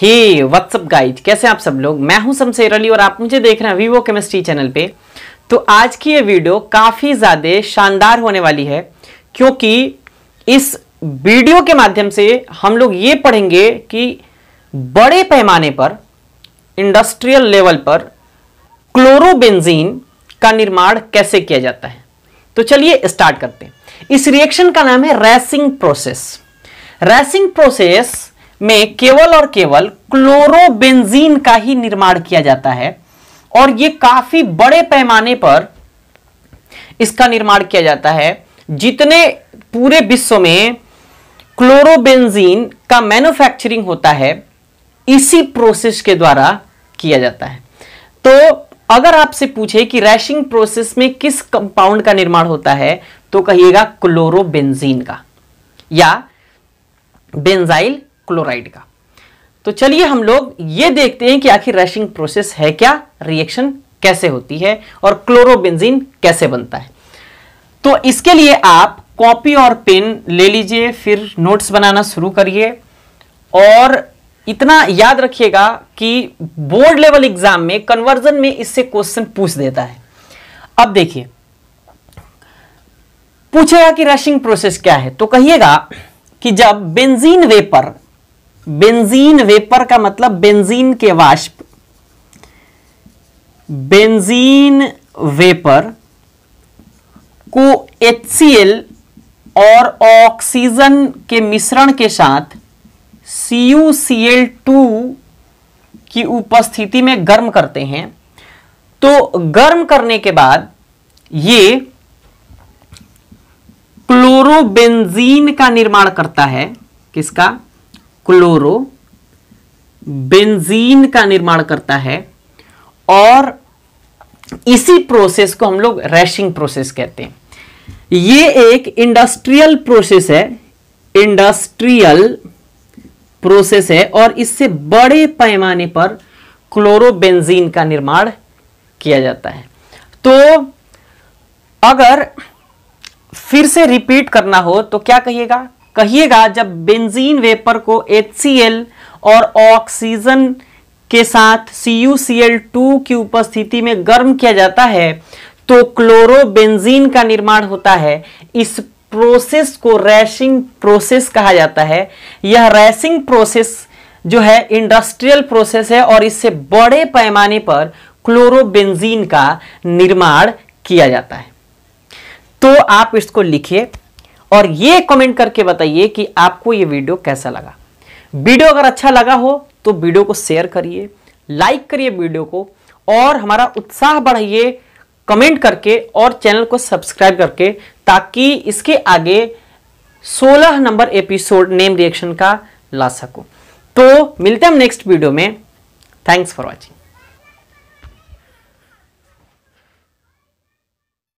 हे WhatsApp guide कैसे आप सब लोग मैं हूं समशेर अली और आप मुझे देख रहे हैं वीवो केमिस्ट्री चैनल पे तो आज की ये वीडियो काफ़ी ज़्यादा शानदार होने वाली है क्योंकि इस वीडियो के माध्यम से हम लोग ये पढ़ेंगे कि बड़े पैमाने पर इंडस्ट्रियल लेवल पर क्लोरोबेंजीन का निर्माण कैसे किया जाता है तो चलिए स्टार्ट करते हैं इस रिएक्शन का नाम है रैसिंग प्रोसेस रैसिंग प्रोसेस में केवल और केवल क्लोरोबेंजीन का ही निर्माण किया जाता है और ये काफी बड़े पैमाने पर इसका निर्माण किया जाता है जितने पूरे विश्व में क्लोरोबेंजीन का मैन्युफैक्चरिंग होता है इसी प्रोसेस के द्वारा किया जाता है तो अगर आपसे पूछे कि रैशिंग प्रोसेस में किस कंपाउंड का निर्माण होता है तो कहिएगा क्लोरोबेंजीन का या बेंजाइल क्लोराइड का तो चलिए हम लोग ये देखते हैं कि आखिर रशिंग प्रोसेस है क्या रिएक्शन कैसे होती है और क्लोरोबेंजीन कैसे बनता है तो इसके लिए आप कॉपी और पेन ले लीजिए फिर नोट्स बनाना शुरू करिए और इतना याद रखिएगा कि बोर्ड लेवल एग्जाम में कन्वर्जन में इससे क्वेश्चन पूछ देता है अब देखिए पूछेगा कि रशिंग प्रोसेस क्या है तो कहिएगा कि जब बेंजीन वेपर बेंजीन वेपर का मतलब बेंजीन के वाष्प बेंजीन वेपर को एचसीएल और ऑक्सीजन के मिश्रण के साथ CuCl2 की उपस्थिति में गर्म करते हैं तो गर्म करने के बाद ये क्लोरोबेंजीन का निर्माण करता है किसका क्लोरो बेंजीन का निर्माण करता है और इसी प्रोसेस को हम लोग रैशिंग प्रोसेस कहते हैं ये एक इंडस्ट्रियल प्रोसेस है इंडस्ट्रियल प्रोसेस है और इससे बड़े पैमाने पर क्लोरोबेंजीन का निर्माण किया जाता है तो अगर फिर से रिपीट करना हो तो क्या कहिएगा कहिएगा जब बेंजीन वेपर को एच और ऑक्सीजन के साथ CuCl2 की उपस्थिति में गर्म किया जाता है तो क्लोरोबेंजीन का निर्माण होता है इस प्रोसेस को रैशिंग प्रोसेस कहा जाता है यह रैशिंग प्रोसेस जो है इंडस्ट्रियल प्रोसेस है और इससे बड़े पैमाने पर क्लोरोबेंजीन का निर्माण किया जाता है तो आप इसको लिखिए और ये कमेंट करके बताइए कि आपको ये वीडियो कैसा लगा वीडियो अगर अच्छा लगा हो तो वीडियो को शेयर करिए लाइक करिए वीडियो को और हमारा उत्साह बढ़ाइए कमेंट करके और चैनल को सब्सक्राइब करके ताकि इसके आगे 16 नंबर एपिसोड नेम रिएक्शन का ला सकूं तो मिलते हैं हम नेक्स्ट वीडियो में थैंक्स फॉर वॉचिंग